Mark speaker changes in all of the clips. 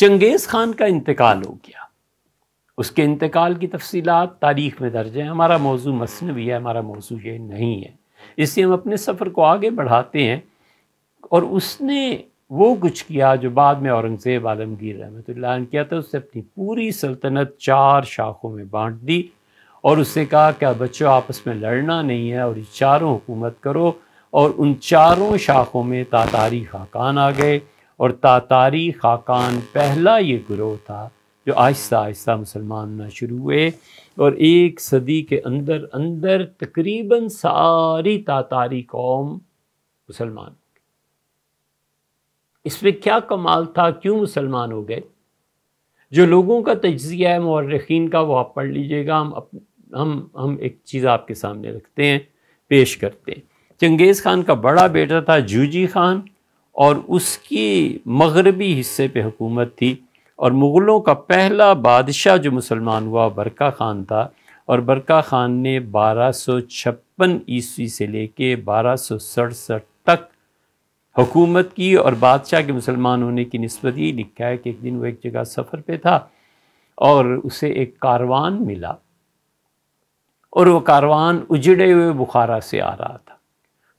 Speaker 1: चंगेज़ ख़ान का इंतकाल हो गया उसके इंतकाल की तफसीत तारीख में दर्ज है हमारा मौजू मसनवी है हमारा मौजू ये नहीं है इसलिए हम अपने सफ़र को आगे बढ़ाते हैं और उसने वो कुछ किया जो बाद में औरंगज़ेब आलमगीर रहमत ने किया था उससे अपनी पूरी सल्तनत चार शाखों में बांट दी और उससे कहा क्या बच्चों आपस में लड़ना नहीं है और ये चारों हुकूमत करो और उन चारों शाखों में तातारी खाकान आ गए और तातारी खाकान पहला ये ग्रोह था जो आहिस्ता आहिस्ता मुसलमान होना शुरू हुए और एक सदी के अंदर अंदर तकरीबन सारी तातारी कौम मुसलमान इसमें क्या कमाल था क्यों मुसलमान हो गए जो लोगों का तजिया है मौरखीन का वो आप पढ़ लीजिएगा हम अप, हम हम एक चीज़ आपके सामने रखते हैं पेश करते हैं चंगेज़ खान का बड़ा बेटा था जूजी खान और उसकी मगरबी हिस्से पे हुकूमत थी और मुग़लों का पहला बादशाह जो मुसलमान हुआ बरका ख़ान था और बरका ख़ान ने बारह सौ छप्पन ईस्वी से लेके बारह सौ सड़सठ तक हुकूमत की और बादशाह के मुसलमान होने की नस्बत ये लिखा है कि एक दिन वो एक जगह सफ़र पे था और उसे एक कारवान मिला और वो कारवान उजड़े हुए बुखारा से आ रहा था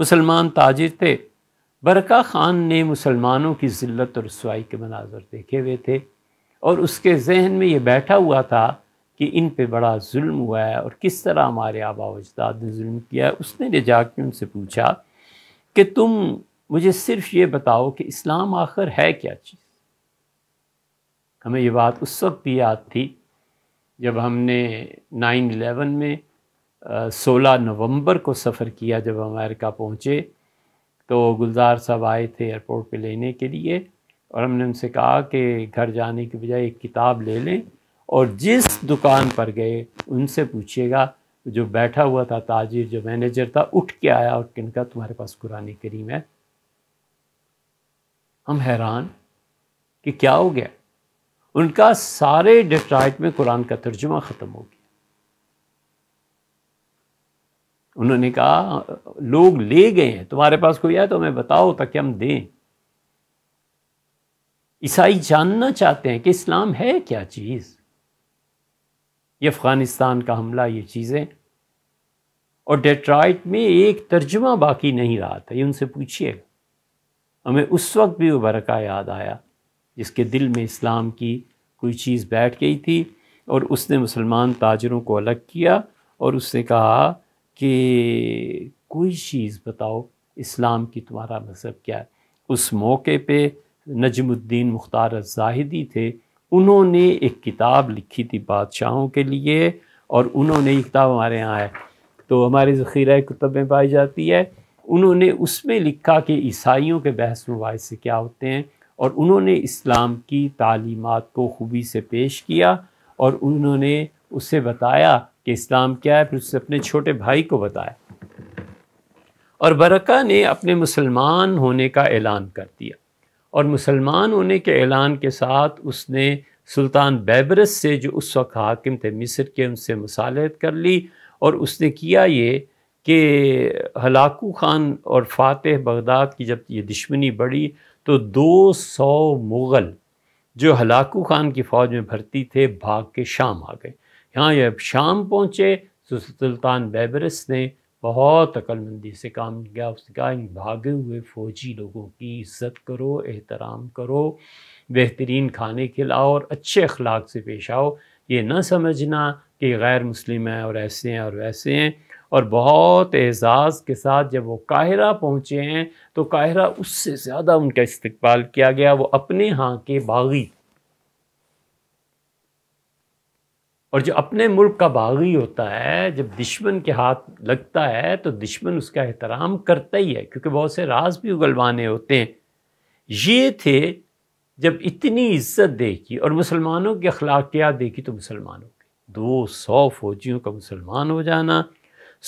Speaker 1: मुसलमान ताजिर थे बरका ख़ान ने मुसलमानों की ज़िल्त और रसवाई के मनाजर देखे हुए थे और उसके जहन में ये बैठा हुआ था कि इन पे बड़ा जुल्म हुआ है और किस तरह हमारे आबा अजदाद ने जुल्म किया है उसने ले जाके उनसे पूछा कि तुम मुझे सिर्फ ये बताओ कि इस्लाम आखिर है क्या चीज़ हमें ये बात उस वक्त भी याद थी जब हमने नाइन एलेवन में सोलह नवंबर को सफ़र किया जब अमेरिका पहुँचे तो गुलजार साहब आए थे एयरपोर्ट पे लेने के लिए और हमने उनसे कहा कि घर जाने के बजाय एक किताब ले लें और जिस दुकान पर गए उनसे पूछिएगा जो बैठा हुआ था ताजिर जो मैनेजर था उठ के आया और किन का तुम्हारे पास कुरानी करीम है हम हैरान कि क्या हो गया उनका सारे डिस्ट्राइट में कुरान का तर्जुमा ख़त्म हो गया उन्होंने कहा लोग ले गए हैं तुम्हारे पास कोई आए तो हमें बताओ ताकि हम दें ईसाई जानना चाहते हैं कि इस्लाम है क्या चीज़ ये अफ़गानिस्तान का हमला ये चीज़ें और डेट्राइट में एक तर्जमा बाकी नहीं रहा था ये उनसे पूछिएगा हमें उस वक्त भी वो बरका याद आया जिसके दिल में इस्लाम की कोई चीज़ बैठ गई थी और उसने मुसलमान ताजरों को अलग किया और उसने कहा कि कोई चीज़ बताओ इस्लाम की तुम्हारा मज़हब क्या है उस मौके पे नजमुद्दीन मुख्तार जाहिदी थे उन्होंने एक किताब लिखी थी बादशाहों के लिए और उन्होंने ये किताब हमारे यहाँ आए तो हमारे ज़ख़ीरा कुतब में पाई जाती है उन्होंने उसमें लिखा कि ईसाइयों के बहस मुबाद से क्या होते हैं और उन्होंने इस्लाम की तालीमत को खूबी से पेश किया और उन्होंने उससे बताया कि इस्लाम क्या है फिर उसने अपने छोटे भाई को बताया और बरका ने अपने मुसलमान होने का ऐलान कर दिया और मुसलमान होने के ऐलान के साथ उसने सुल्तान बैबरस से जो उस वक्त हाकिम थे मिस्र के उनसे मसालहत कर ली और उसने किया ये कि हलाकू ख़ान और फ़ातह बगदाद की जब ये दुश्मनी बढ़ी तो 200 मुग़ल जो हलाकू ख़ान की फ़ौज में भर्ती थे भाग के शाम आ गए यहाँ जब शाम पहुँचे तो सुल्तान बैबरस ने बहुत अक्लमंदी से काम किया उसने कहा इन भागे हुए फ़ौजी लोगों की इज़्ज़त करो एहतराम करो बेहतरीन खाने खिलाओ और अच्छे अखलाक से पेश आओ ये ना समझना कि गैर मुस्लिम हैं और ऐसे हैं और वैसे हैं और बहुत एज़ाज़ के साथ जब वो काहिरा पहुँचे हैं तो काहिरा उससे ज़्यादा उनका इस्तबाल किया गया वो अपने यहाँ के बागी और जो अपने मुल्क का बागी होता है जब दुश्मन के हाथ लगता है तो दुश्मन उसका एहतराम करता ही है क्योंकि बहुत से राज भी उगलवाने होते हैं ये थे जब इतनी इज्जत देखी और मुसलमानों के अखलाकियात देखी तो मुसलमानों के दो सौ फौजियों का मुसलमान हो जाना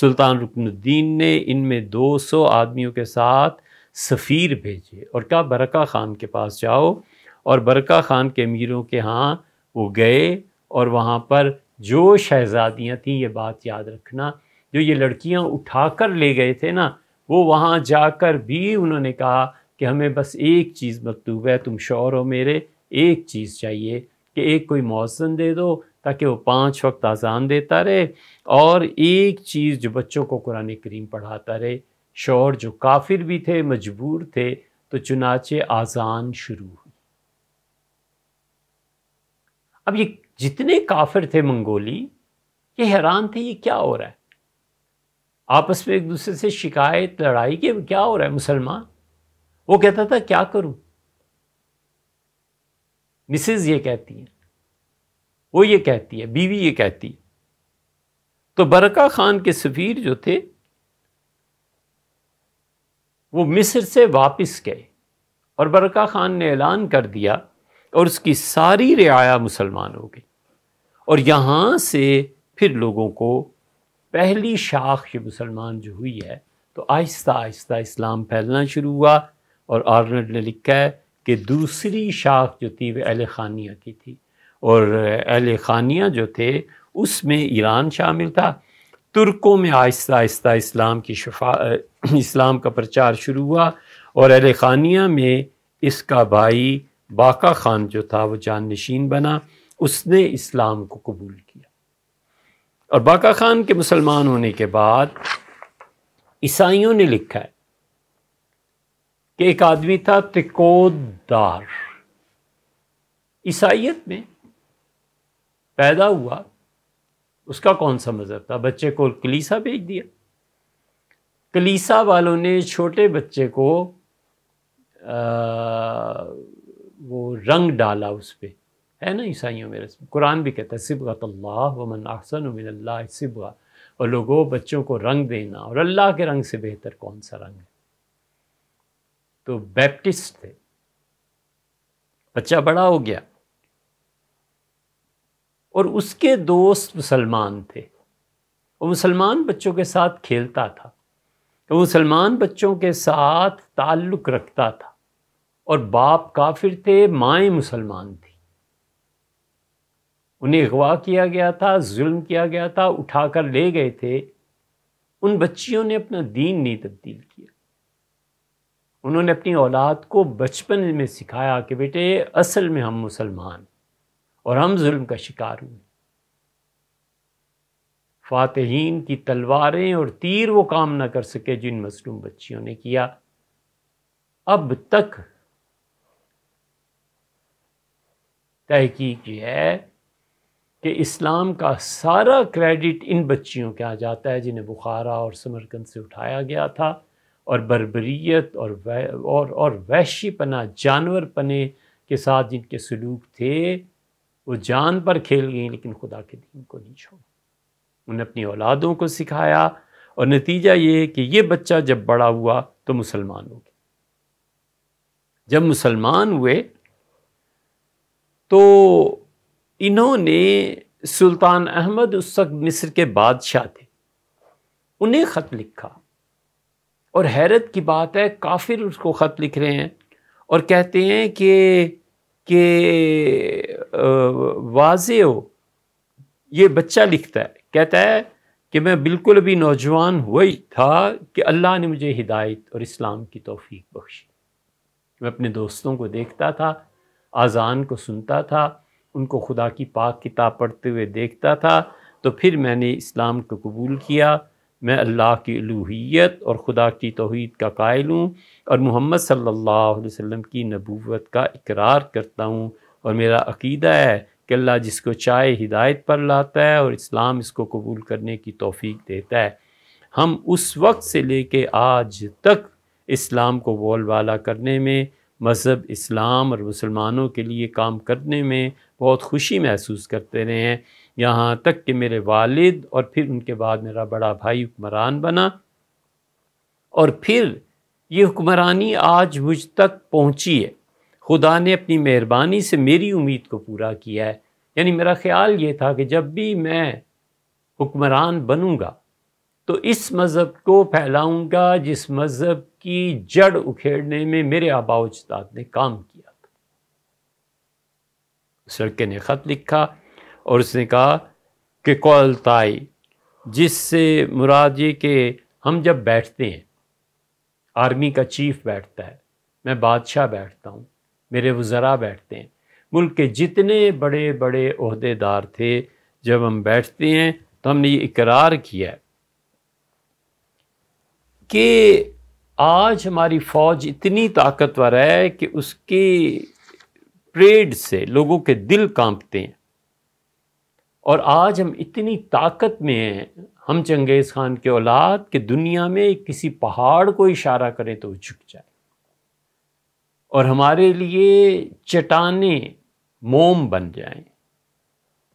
Speaker 1: सुल्तान रुकनुद्दीन ने इनमें दो सौ आदमियों के साथ सफ़ीर भेजे और कहा बरका ख़ान के पास जाओ और बरका ख़ान के अमीरों के यहाँ वो गए और वहाँ पर जो शहज़ादियाँ थीं ये बात याद रखना जो ये लड़कियाँ उठा कर ले गए थे ना वो वहाँ जाकर भी उन्होंने कहा कि हमें बस एक चीज़ मकतूब है तुम शोर हो मेरे एक चीज़ चाहिए कि एक कोई मौसम दे दो ताकि वो पांच वक्त आज़ान देता रहे और एक चीज़ जो बच्चों को कुरान करीम पढ़ाता रहे शोर जो काफिर भी थे मजबूर थे तो चुनाचे आज़ान शुरू हुई अब ये जितने काफिर थे मंगोली ये हैरान थे ये क्या हो रहा है आपस में एक दूसरे से शिकायत लड़ाई के क्या हो रहा है मुसलमान वो कहता था क्या करूं मिसेज ये कहती है वो ये कहती है बीवी ये कहती है तो बरका खान के सफ़ीर जो थे वो मिस्र से वापस गए और बरका खान ने ऐलान कर दिया और उसकी सारी रियाया मुसलमान हो गई और यहाँ से फिर लोगों को पहली शाख जो मुसलमान जो हुई है तो आहिस्ता आहिस्ता इस्लाम फैलना शुरू हुआ और आर्नल्ड ने लिखा है कि दूसरी शाख जो थी वह अहल खानिया की थी और अहल खानिया जो थे उसमें ईरान शामिल था तुर्कों में आहिस्ता आहिस्ता इस्लाम की शफा इस्लाम का प्रचार शुरू हुआ और अहल खानिया में इसका भाई बाका खान जो था वो नशीन बना उसने इस्लाम को कबूल किया और बाका खान के मुसलमान होने के बाद ईसाइयों ने लिखा है कि एक आदमी था त्रिकोदार ईसाइत में पैदा हुआ उसका कौन सा मज़हब था बच्चे को कलीसा भेज दिया कलीसा वालों ने छोटे बच्चे को आ, वो रंग डाला उस पर है ना ईसाइयों में रस्म कुरान भी कहता है सिबगत अल्लाह वमन अहसन मिनल्ला सिबगा और लोगों बच्चों को रंग देना और अल्लाह के रंग से बेहतर कौन सा रंग है तो बैप्टिस्ट थे बच्चा बड़ा हो गया और उसके दोस्त मुसलमान थे वो मुसलमान बच्चों के साथ खेलता था वो मुसलमान बच्चों के साथ ताल्लुक़ रखता था और बाप काफिर थे माएँ मुसलमान थी उन्हें अगवा किया गया था जुल्म किया गया था उठाकर ले गए थे उन बच्चियों ने अपना दीन नहीं तब्दील किया उन्होंने अपनी औलाद को बचपन में सिखाया कि बेटे असल में हम मुसलमान और हम जुल्म का शिकार हुए फातहीन की तलवारें और तीर वो काम ना कर सके जिन मसलूम बच्चियों ने किया अब तक तहकीक है कि इस्लाम का सारा क्रेडिट इन बच्चियों के आ जाता है जिन्हें बुखारा और समरकंद से उठाया गया था और बरबरीत और वै, और और वैशी पना जानवर पने के साथ जिनके सलूक थे वो जान पर खेल गई लेकिन खुदा के दिन को नहीं छोड़ा उन्हें अपनी औलादों को सिखाया और नतीजा ये कि ये बच्चा जब बड़ा हुआ तो मुसलमान हो गया जब मुसलमान हुए तो इन्होंने सुल्तान अहमद उस वक्त मिस्र के बादशाह थे उन्हें ख़त लिखा और हैरत की बात है काफिर उसको ख़त लिख रहे हैं और कहते हैं कि के वाजे हो ये बच्चा लिखता है कहता है कि मैं बिल्कुल अभी नौजवान हुआ ही था कि अल्लाह ने मुझे हिदायत और इस्लाम की तोफ़ी बख्शी मैं अपने दोस्तों को देखता था आज़ान को सुनता था उनको खुदा की पाक किताब पढ़ते हुए देखता था तो फिर मैंने इस्लाम को कबूल किया मैं अल्लाह की अलूहियत और खुदा की तोहद का कायल हूँ और मोहम्मद सल्लल्लाहु अलैहि वसल्लम की नबूवत का इकरार करता हूँ और मेरा अकीदा है कि अल्लाह जिसको चाहे हिदायत पर लाता है और इस्लाम इसको कबूल करने की तोफ़ी देता है हम उस वक्त से ले कर आज तक इस्लाम को बोल करने में मज़हब इस्लाम और मुसलमानों के लिए काम करने में बहुत खुशी महसूस करते रहे हैं यहाँ तक कि मेरे वालिद और फिर उनके बाद मेरा बड़ा भाई हुक्मरान बना और फिर ये हुक्मरानी आज मुझ तक पहुँची है खुदा ने अपनी मेहरबानी से मेरी उम्मीद को पूरा किया है यानी मेरा ख्याल ये था कि जब भी मैं हुक्मरान बनूँगा तो इस मज़हब को फैलाऊँगा जिस मज़हब की जड़ उखेड़ने में मेरे आबाओ उजदाद ने काम किया सड़के ने ख़त लिखा और उसने कहा कि कौलताई जिससे मुराद ये कि हम जब बैठते हैं आर्मी का चीफ बैठता है मैं बादशाह बैठता हूँ मेरे वज़रा बैठते हैं मुल्क के जितने बड़े बड़े अहदेदार थे जब हम बैठते हैं तो हमने ये इकरार किया कि आज हमारी फ़ौज इतनी ताकतवर है कि उसकी प्रेड से लोगों के दिल कांपते हैं और आज हम इतनी ताकत में हैं हम चंगेज़ ख़ान के औलाद कि दुनिया में किसी पहाड़ को इशारा करें तो झुक जाए और हमारे लिए चटाने मोम बन जाएं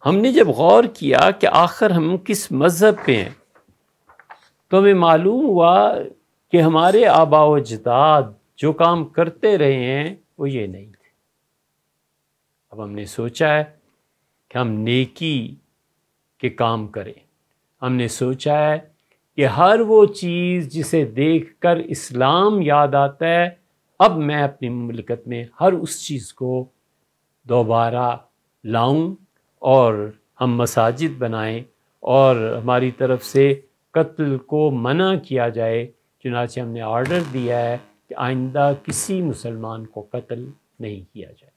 Speaker 1: हमने जब गौर किया कि आखिर हम किस मज़हब पे हैं तो हमें मालूम हुआ कि हमारे आबा व जदाद जो काम करते रहे हैं वो ये नहीं अब हमने सोचा है कि हम नेकी के काम करें हमने सोचा है कि हर वो चीज़ जिसे देखकर इस्लाम याद आता है अब मैं अपनी ममलकत में हर उस चीज़ को दोबारा लाऊं और हम मसाजिद बनाएं और हमारी तरफ से कत्ल को मना किया जाए चुनाचे हमने ऑर्डर दिया है कि आइंदा किसी मुसलमान को कत्ल नहीं किया जाए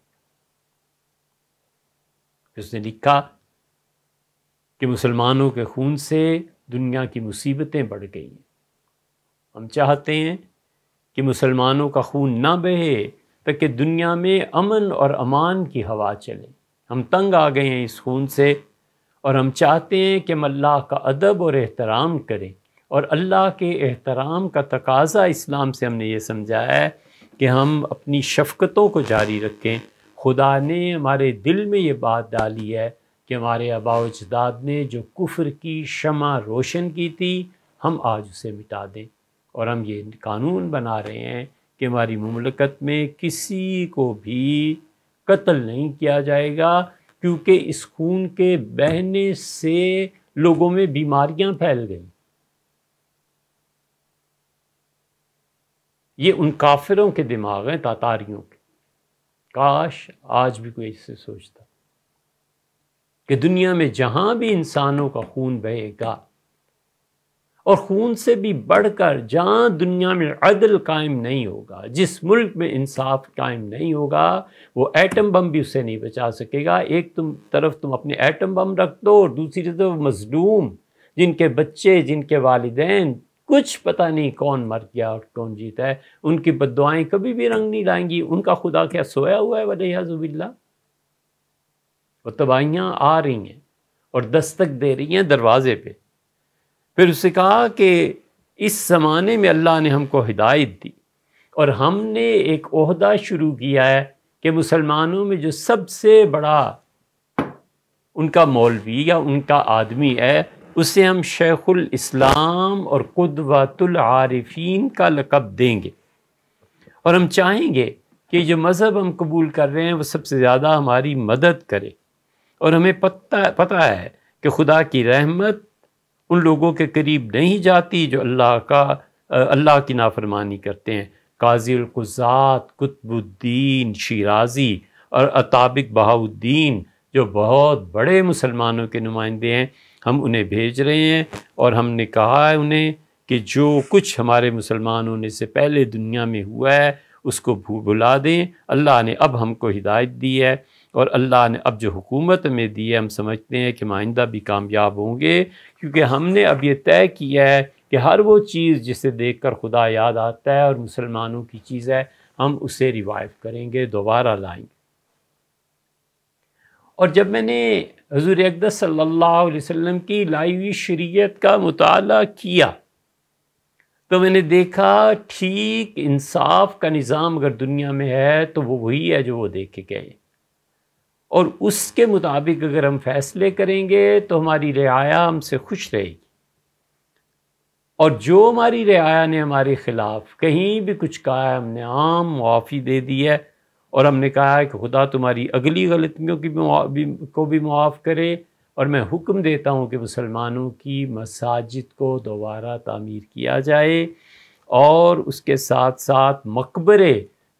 Speaker 1: उसने लिखा कि मुसलमानों के खून से दुनिया की मुसीबतें बढ़ गई हम चाहते हैं कि मुसलमानों का खून ना बहे ताकि दुनिया में अमन और अमान की हवा चले हम तंग आ गए हैं इस खून से और हम चाहते हैं कि हम अल्लाह का अदब और एहतराम करें और अल्लाह के एहतराम का तकाजा इस्लाम से हमने ये समझा है कि हम अपनी शफकतों को जारी रखें खुदा ने हमारे दिल में ये बात डाली है कि हमारे आबा उजदाद ने जो कुफ्र की शमा रोशन की थी हम आज उसे मिटा दें और हम ये कानून बना रहे हैं कि हमारी ममलकत में किसी को भी कत्ल नहीं किया जाएगा क्योंकि इस खून के बहने से लोगों में बीमारियां फैल गई ये उन काफिरों के दिमाग हैं तातारियों के काश आज भी कोई इससे सोचता कि दुनिया में जहां भी इंसानों का खून बहेगा और खून से भी बढ़कर जहां दुनिया में अदल कायम नहीं होगा जिस मुल्क में इंसाफ कायम नहीं होगा वो एटम बम भी उसे नहीं बचा सकेगा एक तुम तरफ तुम अपने एटम बम रख दो दूसरी तरफ मजलूम जिनके बच्चे जिनके वालदेन कुछ पता नहीं कौन मर गया और कौन जीता है उनकी बदवाएँ कभी भी रंग नहीं लाएंगी उनका खुदा क्या सोया हुआ है वलियाजुबिल्ला वो तबाहियाँ आ रही हैं और दस्तक दे रही हैं दरवाजे पे फिर उससे कहा कि इस ज़माने में अल्लाह ने हमको हिदायत दी और हमने एक अहदा शुरू किया है कि मुसलमानों में जो सबसे बड़ा उनका मौलवी या उनका आदमी है उसे हम शेखुल इस्लाम और कुदवतुल आरिफीन का लकब देंगे और हम चाहेंगे कि जो मज़हब हम कबूल कर रहे हैं वो सबसे ज़्यादा हमारी मदद करे और हमें पता पता है कि खुदा की रहमत उन लोगों के करीब नहीं जाती जो अल्लाह का अल्लाह की नाफरमानी करते हैं काजीकुज़ात कुतबुद्दीन शराजी और अताबिक बहाउद्दीन जो बहुत बड़े मुसलमानों के नुमाइंदे हैं हम उन्हें भेज रहे हैं और हमने कहा है उन्हें कि जो कुछ हमारे मुसलमान होने से पहले दुनिया में हुआ है उसको भू भुला दें अल्लाह ने अब हमको हिदायत दी है और अल्लाह ने अब जो हुकूमत में दी है हम समझते हैं कि आइंदा भी कामयाब होंगे क्योंकि हमने अब ये तय किया है कि हर वो चीज़ जिसे देख कर खुदा याद आता है और मुसलमानों की चीज़ है हम उसे रिवाइव करेंगे दोबारा लाएंगे और जब मैंने हजूर अकदस सल्लल्लाहु अलैहि वसल्लम की लाई हुई शरीयत का मताल किया तो मैंने देखा ठीक इंसाफ का निज़ाम अगर दुनिया में है तो वो वही है जो वो देखे गए और उसके मुताबिक अगर हम फैसले करेंगे तो हमारी रियाया हमसे खुश रहेगी और जो हमारी रियाया ने हमारे ख़िलाफ़ कहीं भी कुछ कहा है हमने आम मुआफ़ी दे दी है और हमने कहा है कि खुदा तुम्हारी अगली गलतियों की भी को भी मुआफ़ करे और मैं हुक्म देता हूँ कि मुसलमानों की मसाजिद को दोबारा तामीर किया जाए और उसके साथ साथ मकबरे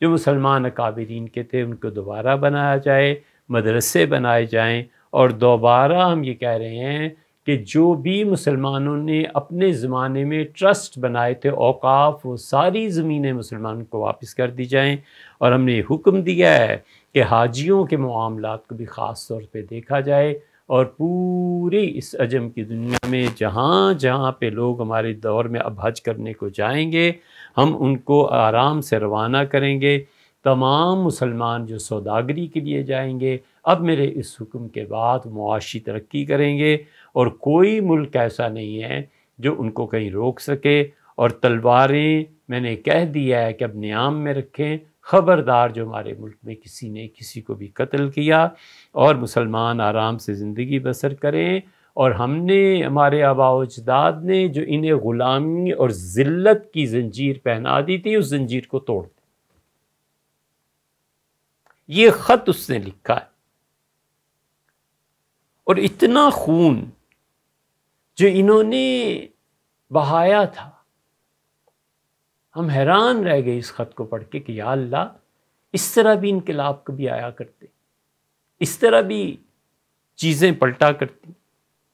Speaker 1: जो मुसलमान अकाबरीन के थे उनको दोबारा बनाया जाए मदरसे बनाए जाएँ और दोबारा हम ये कह रहे हैं कि जो भी मुसलमानों ने अपने ज़माने में ट्रस्ट बनाए थे औकाफ वो सारी ज़मीनें मुसलमानों को वापस कर दी जाएँ और हमने हुक्म दिया है कि हाजियों के मामला को भी ख़ास तौर पर देखा जाए और पूरी इस अजम की दुनिया में जहाँ जहाँ पर लोग हमारे दौर में अब हज करने को जाएंगे हम उनको आराम से रवाना करेंगे तमाम मुसलमान जो सौदागरी के लिए जाएंगे अब मेरे इस हुक्म के बाद मुआशी तरक्की करेंगे और कोई मुल्क ऐसा नहीं है जो उनको कहीं रोक सके और तलवारें मैंने कह दिया है कि अब न्याम में रखें ख़बरदार जो हमारे मुल्क में किसी ने किसी को भी कत्ल किया और मुसलमान आराम से ज़िंदगी बसर करें और हमने हमारे आबा उजदाद ने जो इन्हें ग़ुलामी और ज़िल्लत की जंजीर पहना दी थी उस जंजीर को तोड़ दें ये ख़त उसने लिखा है और इतना खून जो इन्होंने बहाया था हम हैरान रह गए इस ख़त को पढ़ के कि या अल्लाह इस तरह भी इनकलाब कभी आया करते इस तरह भी चीज़ें पलटा करती